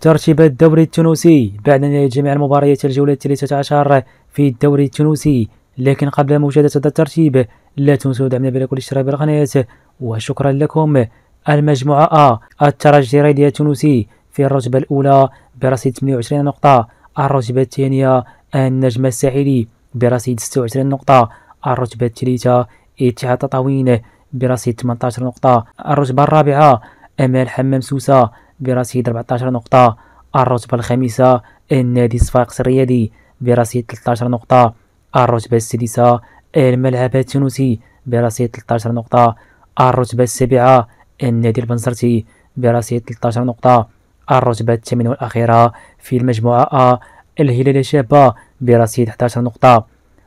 ترتيب الدوري التونسي بعد نهاية جميع المباريات الجولة الثالثة عشر في الدوري التونسي لكن قبل مشاهدة هذا الترتيب لا تنسوا دعمنا بلايك والاشتراك بالقناة وشكرا لكم المجموعة أ الترجي ريدي التونسي في الرتبة الأولى برصيد 28 نقطة الرتبة الثانية النجم الساحلي برصيد 26 نقطة الرتبة الثالثة اتحاد تطاوين برصيد 18 نقطة الرتبة الرابعة أمال حمام سوسة برصيد 14 نقطة الرتبة الخامسة النادي صفاقس الرياضي برصيد 13 نقطة الرتبة السادسة الملعب التونسي برصيد 13 نقطة الرتبة السابعة النادي البنزرتي برصيد 13 نقطة الرتبة الثامنة والأخيرة في المجموعة أ الهلال الشابة برصيد 11 نقطة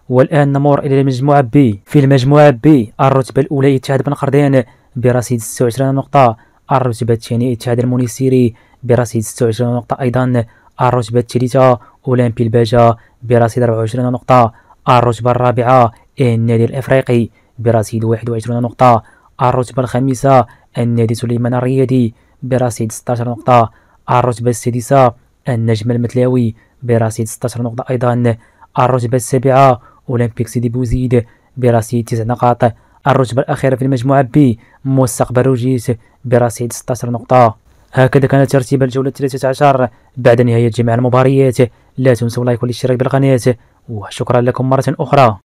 والآن نمر إلى المجموعة بي في المجموعة بي الرتبة الأولى اتحاد بن قردين برصيد 26 نقطة الرتبة الثانية اتحاد المونيسيري برصيد 26 نقطة أيضا الرتبة الثالثة أولمبي الباجا برصيد 24 نقطة الرتبة الرابعة النادي الإفريقي برصيد 21 نقطة الرتبة الخامسة النادي سليمان الرياضي برصيد 16 نقطة الرتبة السادسة النجم المتلاوي برصيد 16 نقطة أيضا الرتبة السابعة أولمبيك سيدي بوزيد برصيد 9 نقاط الرتبة الأخيرة في المجموعة بي مستقبل روجيس برصيد 16 نقطة هكذا كان ترتيب الجولة 13 بعد نهاية جميع المباريات لا تنسوا اللايك والاشتراك بالقناة وشكرا لكم مرة أخرى